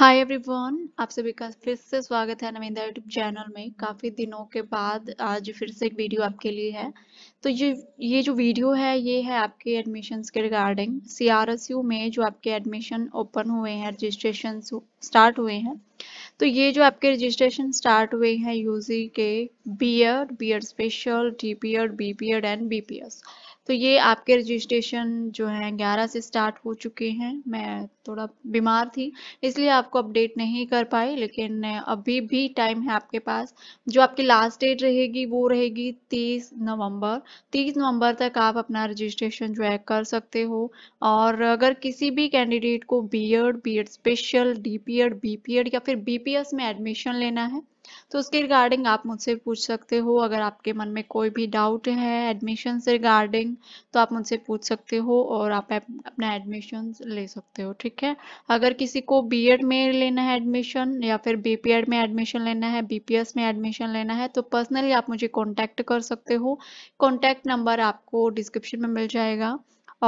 hi everyone आप सभी का फिर से स्वागत है नवींदा यूट्यूब चैनल में काफ़ी दिनों के बाद आज फिर से एक वीडियो आपके लिए है तो ये ये जो वीडियो है ये है आपके एडमिशन्स के रिगार्डिंग सीआरएसयू में जो आपके एडमिशन ओपन हुए हैं रजिस्ट्रेशन स्टार्ट हुए हैं तो ये जो आपके रजिस्ट्रेशन स्टार्ट हुए हैं यूजी के B Ed special D B Ed and B तो ये आपके रजिस्ट्रेशन जो है 11 से स्टार्ट हो चुके हैं मैं थोड़ा बीमार थी इसलिए आपको अपडेट नहीं कर पाई लेकिन अभी भी टाइम है आपके पास जो आपकी लास्ट डेट रहेगी वो रहेगी 30 नवंबर 30 नवंबर तक आप अपना रजिस्ट्रेशन जो है कर सकते हो और अगर किसी भी कैंडिडेट को B Ed B Ed special D P Ed B P Ed या फिर बी पी एस में एडमिशन लेना है तो उसके रिगार्डिंग आप मुझसे पूछ सकते हो अगर आपके मन में कोई भी डाउट है एडमिशन से रिगार्डिंग तो आप मुझसे पूछ सकते हो और आप अपना एडमिशन ले सकते हो ठीक है अगर किसी को बी में लेना है एडमिशन या फिर बीपीएड में एडमिशन लेना है बीपीएस में एडमिशन लेना है तो पर्सनली आप मुझे कॉन्टैक्ट कर सकते हो कॉन्टैक्ट नंबर आपको डिस्क्रिप्शन में मिल जाएगा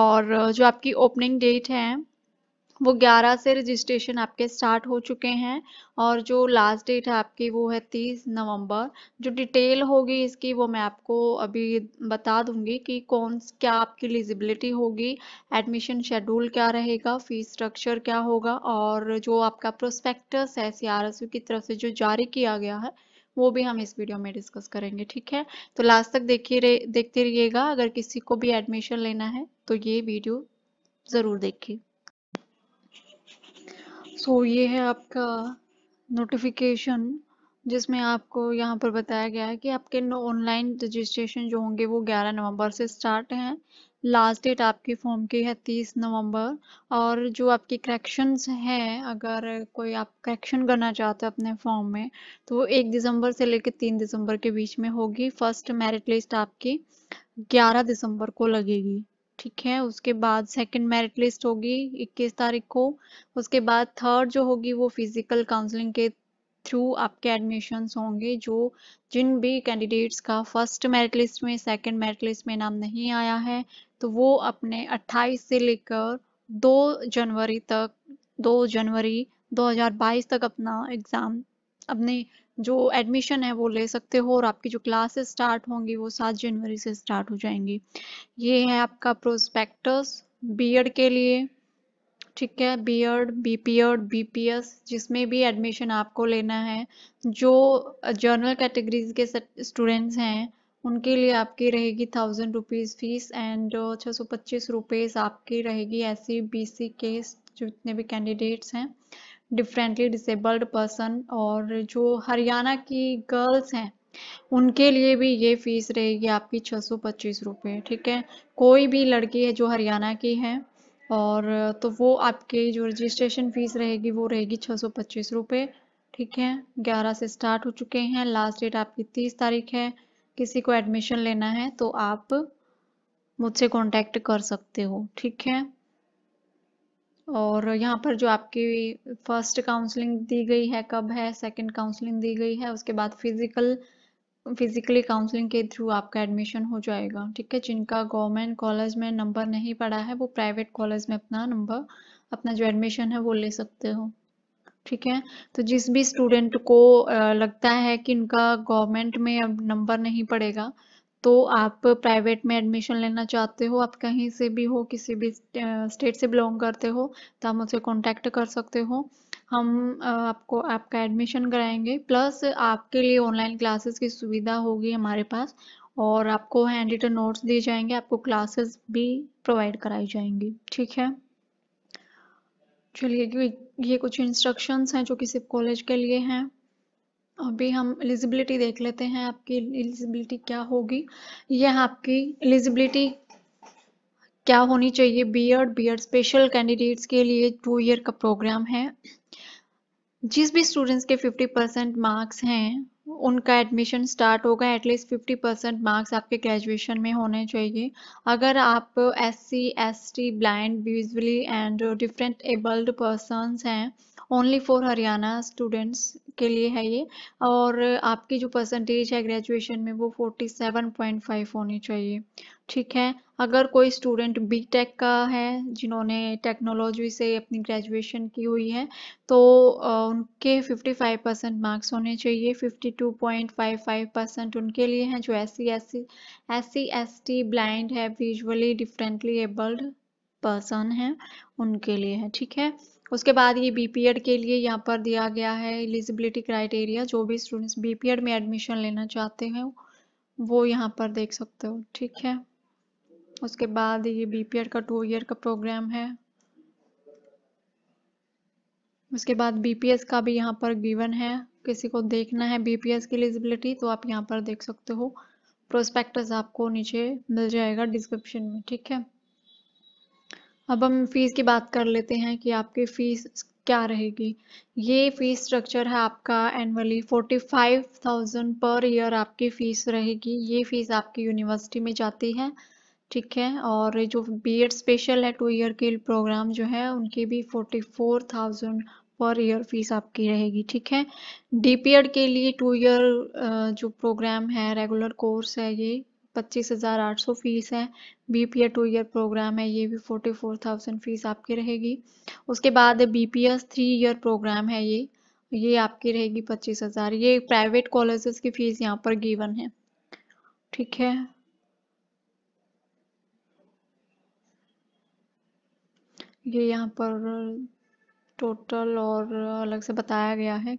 और जो आपकी ओपनिंग डेट है वो 11 से रजिस्ट्रेशन आपके स्टार्ट हो चुके हैं और जो लास्ट डेट है आपकी वो है 30 नवंबर जो डिटेल होगी इसकी वो मैं आपको अभी बता दूंगी कि कौन क्या आपकी एलिजिबिलिटी होगी एडमिशन शेड्यूल क्या रहेगा फीस स्ट्रक्चर क्या होगा और जो आपका प्रोस्पेक्टस है सी की तरफ से जो जारी किया गया है वो भी हम इस वीडियो में डिस्कस करेंगे ठीक है तो लास्ट तक देखिए देखते रहिएगा अगर किसी को भी एडमिशन लेना है तो ये वीडियो ज़रूर देखिए सो so, ये है आपका नोटिफिकेशन जिसमें आपको यहाँ पर बताया गया है कि आपके ऑनलाइन रजिस्ट्रेशन जो होंगे वो 11 नवंबर से स्टार्ट हैं लास्ट डेट आपकी फॉर्म की है 30 नवंबर और जो आपकी करेक्शंस हैं अगर कोई आप करेक्शन करना चाहते हैं अपने फॉर्म में तो वो एक दिसंबर से लेकर तीन दिसंबर के बीच में होगी फर्स्ट मेरिट लिस्ट आपकी ग्यारह दिसंबर को लगेगी ठीक है उसके बाद सेकंड मेरिट लिस्ट होगी 21 तारीख को उसके बाद थर्ड जो होगी वो फिजिकल काउंसलिंग के थ्रू आपके एडमिशन्स होंगे जो जिन भी कैंडिडेट्स का फर्स्ट मेरिट लिस्ट में सेकंड मेरिट लिस्ट में नाम नहीं आया है तो वो अपने 28 से लेकर 2 जनवरी तक 2 जनवरी 2022 तक अपना एग्ज़ाम अपने जो एडमिशन है वो ले सकते हो और आपकी जो क्लासेस स्टार्ट होंगी वो सात जनवरी से स्टार्ट हो जाएंगी ये है आपका प्रोस्पेक्टस बीएड के लिए ठीक है बीएड बीपीएड बीपीएस जिसमें भी एडमिशन आपको लेना है जो जर्नल कैटेगरीज के स्टूडेंट्स हैं उनके लिए आपकी रहेगी थाउजेंड रुपीज़ फीस एंड छः सौ पच्चीस रुपीज़ आपकी रहेगी ऐसी बी सी के जितने भी कैंडिडेट्स हैं डिफरेंटली डिसेबल्ड पर्सन और जो हरियाणा की गर्ल्स हैं उनके लिए भी ये फीस रहेगी आपकी छः सौ पच्चीस रुपये ठीक है कोई भी लड़की है जो हरियाणा की है और तो वो आपकी जो रजिस्ट्रेशन फीस रहेगी वो रहेगी छः सौ पच्चीस रुपये ठीक है ग्यारह से स्टार्ट हो चुके हैं लास्ट डेट आपकी तीस तारीख है किसी को एडमिशन लेना है तो आप मुझसे कॉन्टेक्ट कर सकते हो ठीक है और यहाँ पर जो आपकी फर्स्ट काउंसलिंग दी गई है कब है सेकंड काउंसलिंग दी गई है उसके बाद फिजिकल फिजिकली काउंसलिंग के थ्रू आपका एडमिशन हो जाएगा ठीक है जिनका गवर्नमेंट कॉलेज में नंबर नहीं पड़ा है वो प्राइवेट कॉलेज में अपना नंबर अपना जो एडमिशन है वो ले सकते हो ठीक है तो जिस भी स्टूडेंट को लगता है कि उनका गवर्नमेंट में अब नंबर नहीं पड़ेगा तो आप प्राइवेट में एडमिशन लेना चाहते हो आप कहीं से भी हो किसी भी स्टेट से बिलोंग करते हो तो आप मुझसे कॉन्टैक्ट कर सकते हो हम आपको आपका एडमिशन कराएंगे प्लस आपके लिए ऑनलाइन क्लासेस की सुविधा होगी हमारे पास और आपको हैंड रिटन नोट्स दिए जाएंगे आपको क्लासेस भी प्रोवाइड कराई जाएंगी ठीक है चलिए ये कुछ इंस्ट्रक्शंस हैं जो कि सिर्फ कॉलेज के लिए हैं अभी हम एलिजिबिलिटी देख लेते हैं आपकी एलिजिबिलिटी क्या होगी यह आपकी एलिजिबिलिटी क्या होनी चाहिए बीएड बीएड स्पेशल कैंडिडेट्स के लिए टू ईयर का प्रोग्राम है जिस भी स्टूडेंट्स के 50 परसेंट मार्क्स हैं उनका एडमिशन स्टार्ट होगा एटलीस्ट फिफ्टी परसेंट मार्क्स आपके ग्रेजुएशन में होने चाहिए अगर आप S C S T blind visually and different abled persons हैं ओनली फॉर हरियाणा स्टूडेंट्स के लिए है ये और आपकी जो परसेंटेज है ग्रेजुएशन में वो फोर्टी सेवन पॉइंट फाइव होनी चाहिए ठीक है अगर कोई स्टूडेंट बी टेक का है जिन्होंने टेक्नोलॉजी से अपनी ग्रेजुएशन की हुई है तो उनके 55 परसेंट मार्क्स होने चाहिए 52.55 परसेंट उनके लिए हैं जो S C S C S C T blind है विजुअली डिफरेंटली एबल्ड पर्सन है उनके लिए है ठीक है उसके बाद ये बी के लिए यहाँ पर दिया गया है एलिजिबिलिटी क्राइटेरिया जो भी स्टूडेंट्स बी पी एड में एडमिशन लेना चाहते हैं वो यहाँ पर देख सकते हो ठीक है उसके बाद ये बीपीआर का टू ईयर का प्रोग्राम है उसके बाद बीपीएस का भी यहाँ पर गिवन है किसी को देखना है बीपीएस की एलिजिबिलिटी तो आप यहाँ पर देख सकते हो प्रोस्पेक्टस आपको नीचे मिल जाएगा डिस्क्रिप्शन में ठीक है अब हम फीस की बात कर लेते हैं कि आपकी फीस क्या रहेगी ये फीस स्ट्रक्चर है आपका annually forty five thousand per year आपकी फीस रहेगी ये फीस आपकी यूनिवर्सिटी में जाती है ठीक है और जो बी स्पेशल है टू ईयर के प्रोग्राम जो है उनकी भी forty four thousand per year fees आपकी रहेगी ठीक है डी के लिए टू ईयर जो प्रोग्राम है रेगुलर कोर्स है ये पच्चीस हज़ार आठ सौ फीस है B P two year program है ये भी फोर्टी फोर थाउजेंड फीस आपकी रहेगी उसके बाद B P S three year program है ये ये आपकी रहेगी पच्चीस हज़ार ये प्राइवेट कॉलेजेस की फ़ीस यहाँ पर गिवन है ठीक है ये यहाँ पर टोटल और अलग से बताया गया है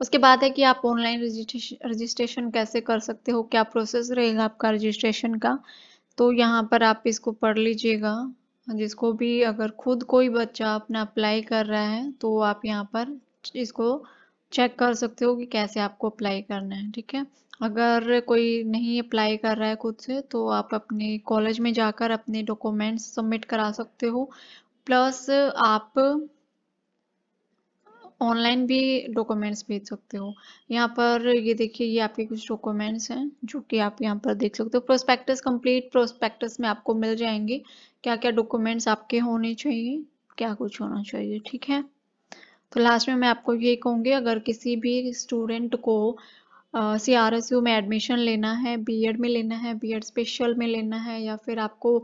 उसके बाद है कि आप ऑनलाइन रजिस्ट्रेशन रजिस्ट्रेशन कैसे कर सकते हो क्या प्रोसेस रहेगा आपका रजिस्ट्रेशन का तो यहाँ पर आप इसको पढ़ लीजिएगा जिसको भी अगर खुद कोई बच्चा अपना अप्लाई कर रहा है तो आप यहाँ पर इसको चेक कर सकते हो कि कैसे आपको अप्लाई करना है ठीक है अगर कोई नहीं अप्लाई कर रहा है खुद से तो आप अपने कॉलेज में जाकर अपने डॉक्यूमेंट्स सबमिट करा सकते हो प्लस आप ऑनलाइन भी डॉक्यूमेंट्स भेज सकते हो यहाँ पर ये देखिए ये आपके कुछ डॉक्यूमेंट्स हैं जो कि आप यहाँ पर देख सकते हो प्रोस्पेक्टस कंप्लीट प्रोस्पेक्टस में आपको मिल जाएंगे क्या क्या डॉक्यूमेंट्स आपके होने चाहिए क्या कुछ होना चाहिए ठीक है तो लास्ट में मैं आपको ये कहूँगी अगर किसी भी स्टूडेंट को सी आर एस यू में एडमिशन लेना है बी एड में लेना है बी एड स्पेशल में लेना है या फिर आपको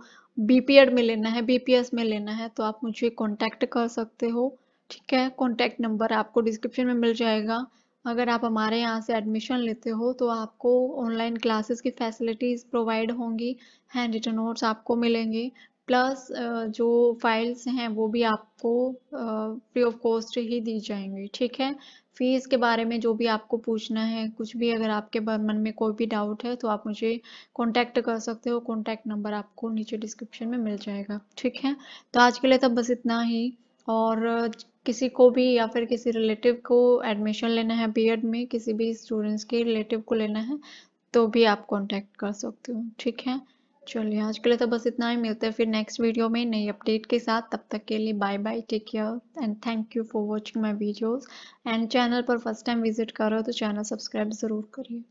बी पी एड में लेना है बी पी एस में लेना है तो आप मुझे कॉन्टैक्ट कर सकते हो ठीक है कॉन्टैक्ट नंबर आपको डिस्क्रिप्शन में मिल जाएगा अगर आप हमारे यहाँ से एडमिशन लेते हो तो आपको ऑनलाइन क्लासेस की फैसिलिटीज़ प्रोवाइड होंगी हैंड रिटन नोट्स आपको मिलेंगे प्लस जो फाइल्स हैं वो भी आपको फ्री ऑफ कॉस्ट ही दी जाएंगी ठीक है फीस के बारे में जो भी आपको पूछना है कुछ भी अगर आपके मन में कोई भी डाउट है तो आप मुझे कांटेक्ट कर सकते हो कांटेक्ट नंबर आपको नीचे डिस्क्रिप्शन में मिल जाएगा ठीक है तो आज के लिए तब तो बस इतना ही और किसी को भी या फिर किसी रिलेटिव को एडमिशन लेना है बी में किसी भी स्टूडेंट्स के रिलेटिव को लेना है तो भी आप कॉन्टैक्ट कर सकते हो ठीक है चलिए आज के लिए तो बस इतना ही मिलते हैं फिर नेक्स्ट वीडियो में नई अपडेट के साथ तब तक के लिए bye bye take care and thank you for watching my videos and channel पर फर्स्ट टाइम विजिट करो तो चैनल सब्सक्राइब ज़रूर करिए